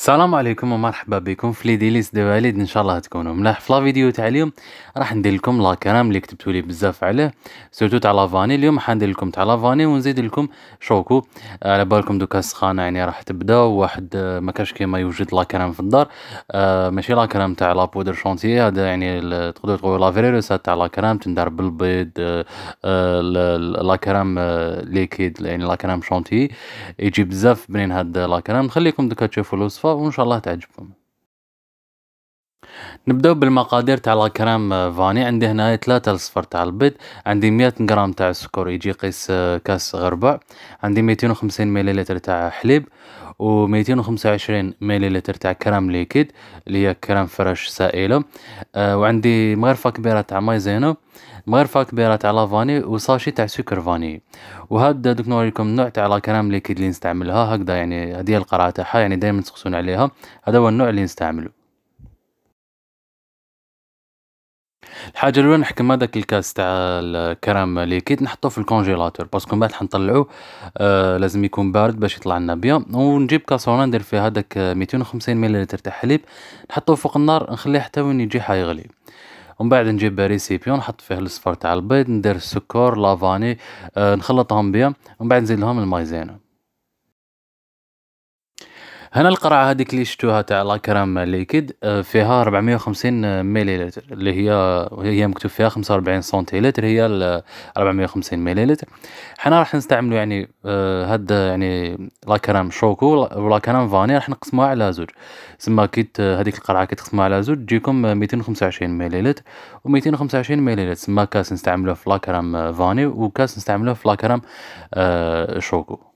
السلام عليكم ومرحبا بكم في لي ديليس دو والد ان شاء الله تكونوا ملاح في لا فيديو تاع اليوم راح ندير لكم لا كرام اللي كتبتوا لي بزاف عليه سورتو تاع لافاني اليوم ندير لكم تاع لافاني ونزيد لكم شوكو آه، على بالكم دوكا السخانه يعني راح تبدا واحد آه، ما كاش كيما يوجد لا كرام في الدار آه، ماشي لا كرام تاع لا بودر شونتي هذا يعني تقدروا تقولوا لا فيريروس تاع لا كرام تندار بالبيض لا كرام ليكيد يعني لا كرام شونتي يجي بزاف بنين هاد لا كرام نخليكم دوكا تشوفوا الوصفه بسيطة وإن شاء الله تعجبكم نبدأ بالمقادير تاع الكريم فاني عندي هنا 3 صفر تاع البيض عندي 100 غرام تاع السكر يجي قيس كاس غربع عندي 250 مليلتر تاع حليب و 225 مليلتر تاع كريم ليكيد اللي هي كريم فريش سائله آه، وعندي مغرفه كبيره تاع مايزينو فاك بيرا تاع لافاني وصاشي تاع سكر فاني وهاد دوك نوريكم نوع تاع لا كريم ليكيد اللي نستعملها هكذا يعني هذه القرعه تاعها يعني دائما تسقسون عليها هذا هو النوع اللي نستعمله الحاجه الاولى نحكم هذاك الكاس تاع الكرام ليكيد نحطو في الكونجيلاتور باسكو من بعد حنطلعو آه لازم يكون بارد باش يطلع لنا بيان ونجيب كاسونا ندير فيها هذاك وخمسين ملل تاع حليب نحطو فوق النار نخليه حتى وين يجي حيغلي ومن بعد نجيب ريسيبيون نحط فيه الصفار تاع البيض ندير السكر لافاني آه، نخلطهم بيا ومن بعد نزيد لهم المايزينا هنا القرعه هذيك اللي شفتوها تاع لاكرام ليكيد آه، فيها 450 ملي لتر اللي هي هي مكتوب فيها 45 سنتي لتر هي 450 ملي لتر حنا راح نستعملوا يعني آه، هاد يعني لاكرام شوكو ولاكرام فاني راح نقسموها على زوج تسمى كيت آه، هذيك القرعه كي تقسموها على زوج تجيكم 225 ملي لتر و 225 ملي لتر تسمى كاس نستعملوه في لاكرام فاني وكاس نستعملوه في لاكرام شوكو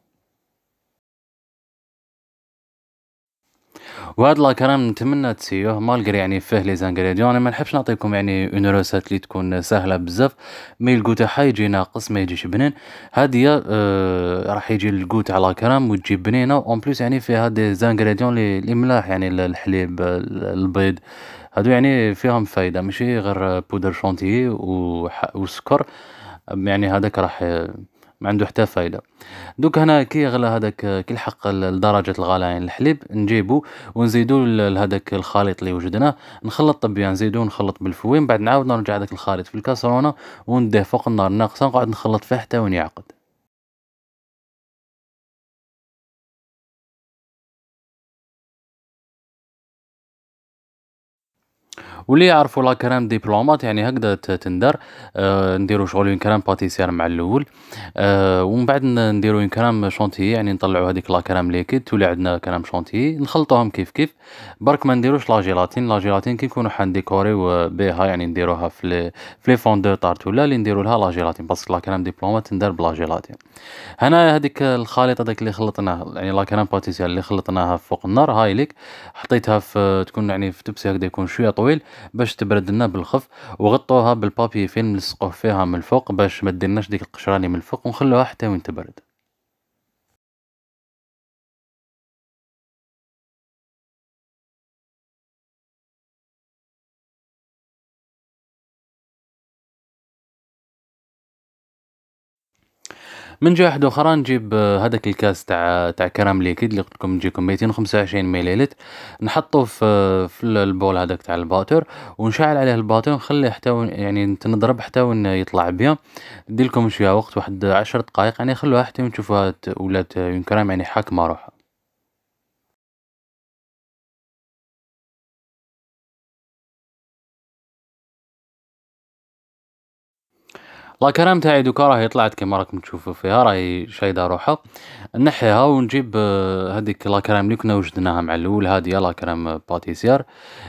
وهذا لا كلام نتمنى تسيوه مالغري يعني فيه لي زانغريديون انا ما نحبش نعطيكم يعني اون روسات اللي تكون سهله بزاف مي الكو تاعها يجي ناقص ما يجيش بنين هادية آه راح يجي الكو تاع لا كرام وتجي بنينه اون بليس يعني فيها دي زانغريديون اللي ملاح يعني الحليب البيض هادو يعني فيهم فايده ماشي غير آه، بودر شونتيي وسكر يعني هذاك راح آه، ما عنده حتى فايده دوك هنا كي يغلى هذاك كي يلحق لدرجه يعني الحليب نجيبو ونزيدو لهذاك الخليط اللي وجدناه نخلط طبيعي نزيدو نخلط بالفوين بعد نعاود نرجع هذاك الخليط في الكاسرونه ونديه فوق النار ناقصه نقعد نخلط فيه حتى وين يعقد واللي يعرفوا لا كريم ديبلومات يعني هكذا تندر آه نديرو شغل اون كريم باتيسير مع الاول آه ومن بعد نديرو اون كريم شونتيي يعني نطلعو هذيك لا كريم ليكيد تولي عندنا كريم شونتيي نخلطوهم كيف كيف برك ما نديروش لا جيلاتين لا جيلاتين كي نكونو حنديكوريو بها يعني نديروها في لي فون دو طارت ولا اللي نديروا لها لا جيلاتين باسكو لا كريم ديبلومات تندر بلا جيلاتين هنا هذيك الخليط هذاك اللي خلطناه يعني لا كريم باتيسير اللي خلطناها فوق النار هاي ليك حطيتها في تكون يعني في تبسي هكذا يكون شويه طويل باش تبرد لنا بالخف وغطوها بالبابي فين نلصقوه فيها من الفوق باش ما ديرناش ديك القشره اللي من الفوق ونخلوها حتى وين تبرد من جهه واحده اخرى نجيب آه، هذاك الكاس تاع تاع كرام ليكيد اللي قلت لكم نجيكم 225 ملل نحطه في آه، في البول هذاك تاع الباتر ونشعل عليه الباتر ونخليه حتى يعني تنضرب حتى وين يطلع بيان ندير لكم شويه وقت واحد 10 دقائق يعني خلوها حتى نشوفوها ولات كرام يعني حاكمه روحها لا كريم تاعي دوكا راهي طلعت كيما راكم تشوفوا فيها راهي شايده روحها نحيها ونجيب آه، هذيك لا كرام اللي كنا وجدناها مع الاول هذه لا كرام باتيسير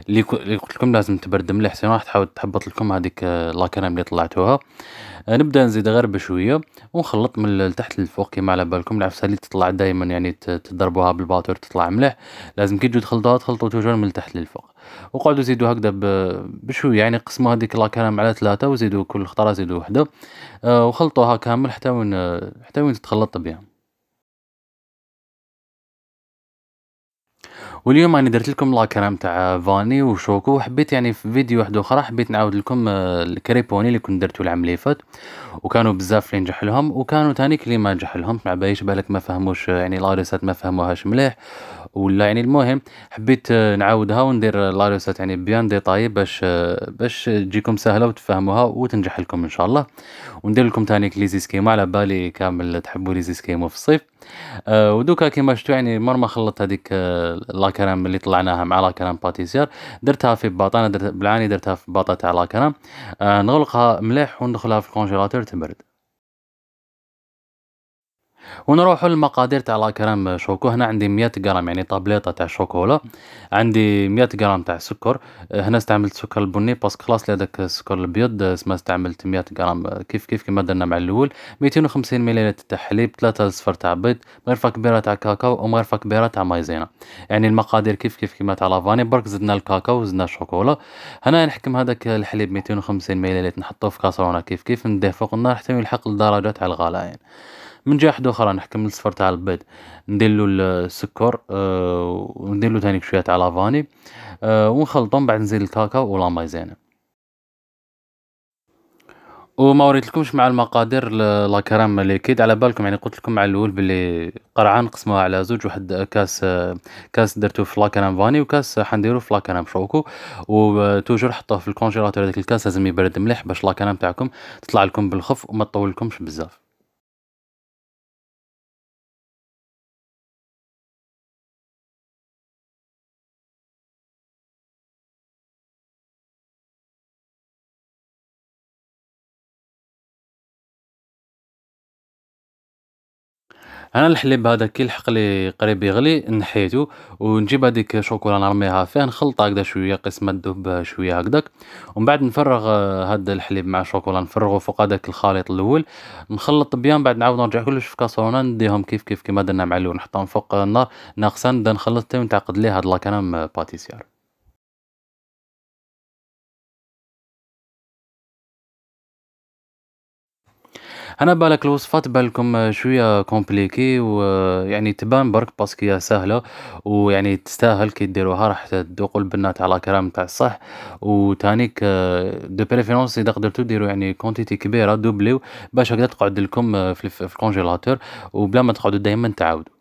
اللي قلت لكم لازم تبرد مليح سينو راح تحاول تحبط لكم هذيك آه، لا كرام اللي طلعتوها آه، نبدا نزيد غير بشويه ونخلط من تحت للفوق كيما على بالكم العفسه اللي تطلع دائما يعني تضربوها بالباطور تطلع مليح لازم كي تجو تخلطوها تخلطوا توجور من تحت للفوق وقعدوا زيدوا هكذا بشويه يعني قسموا هذيك لاكرام على ثلاثه وزيدوا كل خطره زيدوا وحده آه، وخلطوها كامل حتى وين حتى وين تتخلط بها واليوم انا درت لكم لاكرام تاع فاني وشوكو وحبيت يعني في فيديو واحد اخرى حبيت نعاود لكم آه، الكريبوني اللي كنت درتو العام اللي فات وكانوا بزاف اللي نجح لهم وكانوا تانيك اللي ما نجح لهم مع بايش بالك ما فهموش آه، يعني لاريسات ما فهموهاش مليح ولا يعني المهم حبيت آه، نعاودها وندير لاريسات يعني بيان ديطاي باش باش تجيكم سهله وتفهموها وتنجح لكم ان شاء الله وندير لكم تانيك لي زيسكيمو على بالي كامل تحبوا لي زيسكيمو في الصيف ودوكا كيما شفتوا يعني مر ما خلطت هذيك لا كرم اللي طلعناها مع لا كرم باتيسير درتها في بطانه درت بالعاني درتها في بطاطا تاع لا كرم آه، نغلقها مليح وندخلها في الكونجيلاتور تبرد ونروح للمقادير تاع لاكريم شوكو هنا عندي 100 غرام يعني طابليطه تاع شوكولا عندي 100 غرام تاع سكر هنا استعملت سكر البني باسكو خلاص لي هذاك السكر الابيض سما استعملت 100 غرام كيف كيف كما درنا مع الاول 250 ملل تاع حليب 3 صفر تاع بيض مغرفه كبيره تاع كاكاو ومغرفه كبيره تاع مايزينا يعني المقادير كيف كيف كما تاع لافاني برك زدنا الكاكاو زدنا الشوكولا هنا نحكم هذاك الحليب 250 ملل نحطوه في كاسرونه كيف كيف نديه فوق النار حتى يلحق الدرجه تاع الغليان يعني. من جهه واحده اخرى نحكم الصفر تاع البيض ندير له السكر أه وندير له ثاني شويه تاع لافاني أه ونخلطهم بعد نزيد الكاكاو ولا مايزينا وما وريتلكمش مع المقادير لا كريم ليكيد على بالكم يعني قلت لكم مع الاول باللي قرعه نقسموها على زوج واحد كاس آه، كاس درتو في لا كريم فاني وكاس حنديرو في لا كريم شوكو وتوجور حطوه في الكونجيلاتور هذاك الكاس لازم يبرد مليح باش لا كريم تاعكم تطلع لكم بالخف وما تطولكمش بزاف انا الحليب هذا كي يلحق لي قريب يغلي نحيتو ونجيب هذيك شوكولا نرميها فيه نخلطها هكذا شويه قسمه تذوب شويه هكذاك ومن بعد نفرغ آه، هذا الحليب مع الشوكولا نفرغه فوق هذاك الخليط الاول نخلط بيان بعد نعاود نرجع كلش في كاسرونه نديهم كيف كيف كيما درنا مع الاول نحطهم فوق النار ناقصه نبدا نخلط حتى نتعقد ليه هاد لاكرام باتيسيار انا بالك الوصفه بالكم شويه كومبليكي ويعني تبان برك باسكو هي سهله ويعني تستاهل كي ديروها راح تذوقوا البنات تاع كرام تاع الصح وتانيك دو بريفيرونس اذا قدرتو ديروا يعني كونتيتي كبيره دوبليو باش هكذا تقعد لكم في الكونجيلاتور وبلا ما تقعدوا دائما تعاودوا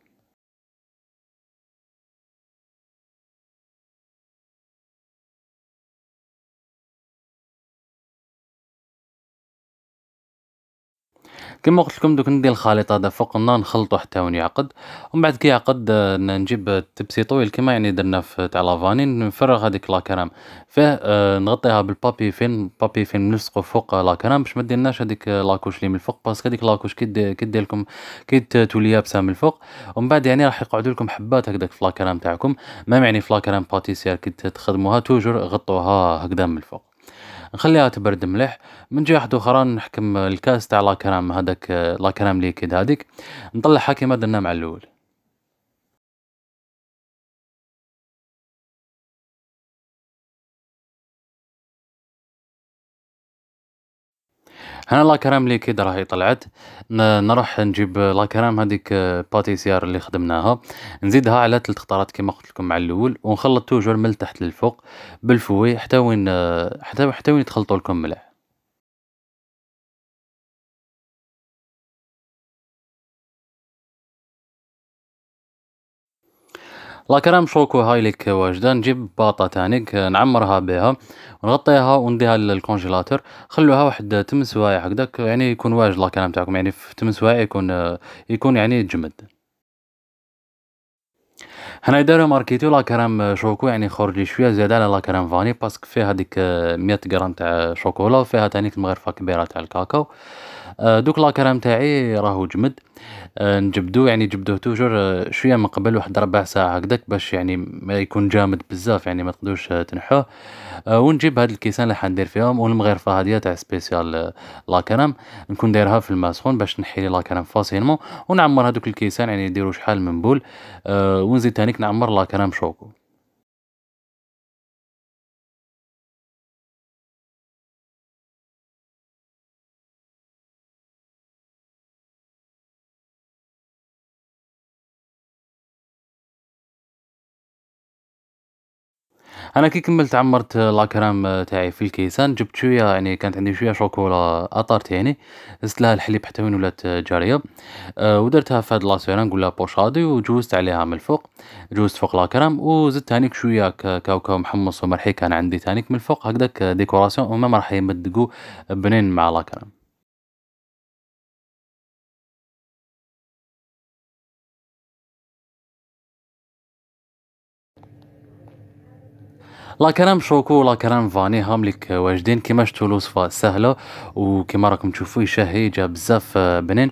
كما قلت لكم دوك ندير الخليط هذا فوق النار نخلطو حتى وين يعقد ومن بعد كي يعقد آه، نجيب التبسي طويل كما يعني درنا في تاع لافاني نفرغ هذيك لاكرام فيه آه، نغطيها بالبابي فين بابي فين نلصقو فوق لاكرام باش ما ديرناش هذيك لاكوش اللي من الفوق باسكو هذيك لاكوش كي دير لكم كي تولي يابسه من الفوق ومن بعد يعني راح يقعدوا لكم حبات هكذاك في لاكرام تاعكم ما يعني في لاكرام باتيسير كي تخدموها توجور غطوها هكذا من الفوق نخليها تبرد مليح من جهه واحده اخرى نحكم الكاس تاع لاكرام هذاك لا ليكيد هذيك نطلعها كيما درنا مع الاول لا لاكريم اللي كي راهي طلعت نروح نجيب لاكريم هذيك آه، باتيسيار اللي خدمناها نزيدها على تلت قطرات كيما قلت لكم مع الاول ونخلط توجور من التحت للفوق بالفوي حتى وين آه، حتى حتى وين تخلطوا لكم ملح لا كرام شوكو هاي لك واجده نجيب باطة تانيك نعمرها بها ونغطيها ونديها للكونجيلاتور خلوها واحد تم سوايع هكداك يعني يكون واجد لا كرام تاعكم يعني في تم سوايع يكون يكون يعني جمد هنا يدار ماركيتو لا كرام شوكو يعني خرج شويه زياده على لا كرام فاني باسكو فيها هذيك 100 غرام تاع شوكولا وفيها تانيك المغرفه كبيره تاع الكاكاو أه، دوك لاكرام تاعي راهو جمد أه، نجبدو يعني جبدوه توجور أه، شويه من قبل واحد ربع ساعه هكذاك باش يعني ما يكون جامد بزاف يعني ما تقدوش تنحوه ونجيب هاد الكيسان اللي حندير فيهم والمغرفه هاديه تاع سبيسيال لاكرام نكون دايرها في الماء سخون باش نحي لي لاكرام فاسيلمون ونعمر هذوك الكيسان يعني يديروا شحال من بول ونزيد تانيك نعمر لاكرام شوكو انا كي كملت عمرت لاكرام آه، تاعي في الكيسان جبت شويه يعني كانت عندي شويه شوكولا اطرت يعني زدت لها الحليب حتى وين ولات آه، جاريه آه، ودرتها في هاد نقول لها بوشادي وجوزت عليها من الفوق جوزت فوق لاكرام وزدت هانيك شويه كاوكاو محمص ومرحي كان عندي تانيك من الفوق هكذاك ديكوراسيون هما راح يمدقوا بنين مع لاكرام لاكرام شوكو لاكرام فاني هام لك واجدين كيما شفتوا الوصفه سهله وكما راكم تشوفوا يشهي جا بزاف آه، بنين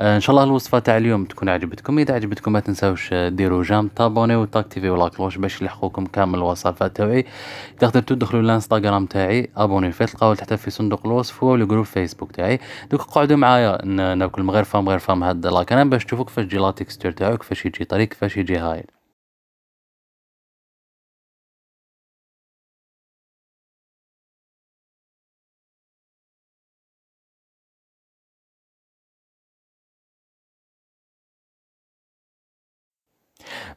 آه، ان شاء الله الوصفه تاع اليوم تكون عجبتكم اذا عجبتكم ما تنساوش آه، ديروا جام تابوني وتاكتيفي ولا كلوش باش يلحقوكم كامل الوصفات تاعي تقدر تدخلوا الانستغرام تاعي ابوني فيه تلقاو تحت في صندوق الوصف والجروب فيسبوك تاعي دوك قعدوا معايا ناكل مغرفه فام غير فام هاد لاكرام باش تشوفوا كيفاش تجي لا تيكستور تاعو كيفاش يجي طريق كيفاش يجي هايل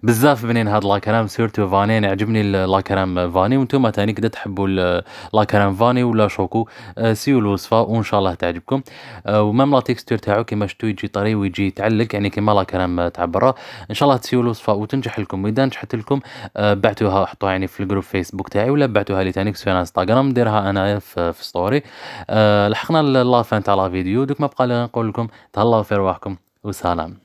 بزاف بنين هاد لاكرام سيرتو انا عجبني لاكرام فاني وانتم تاني كدا تحبوا لاكرام فاني ولا شوكو سيو آه، الوصفه وان شاء الله تعجبكم آه، ومام لا تيكستور تاعو كيما شفتو يجي طري ويجي يتعلق يعني كيما لاكرام تاع برا ان شاء الله تسيو الوصفه وتنجح لكم اذا نجحت لكم آه، بعتوها حطوها يعني في الجروب فيسبوك تاعي ولا بعتوها لي تاني في انستغرام نديرها انا في ستوري لحقنا لافان تاع لا فيديو دوك ما بقى نقول لكم تهلاو في رواحكم وسلام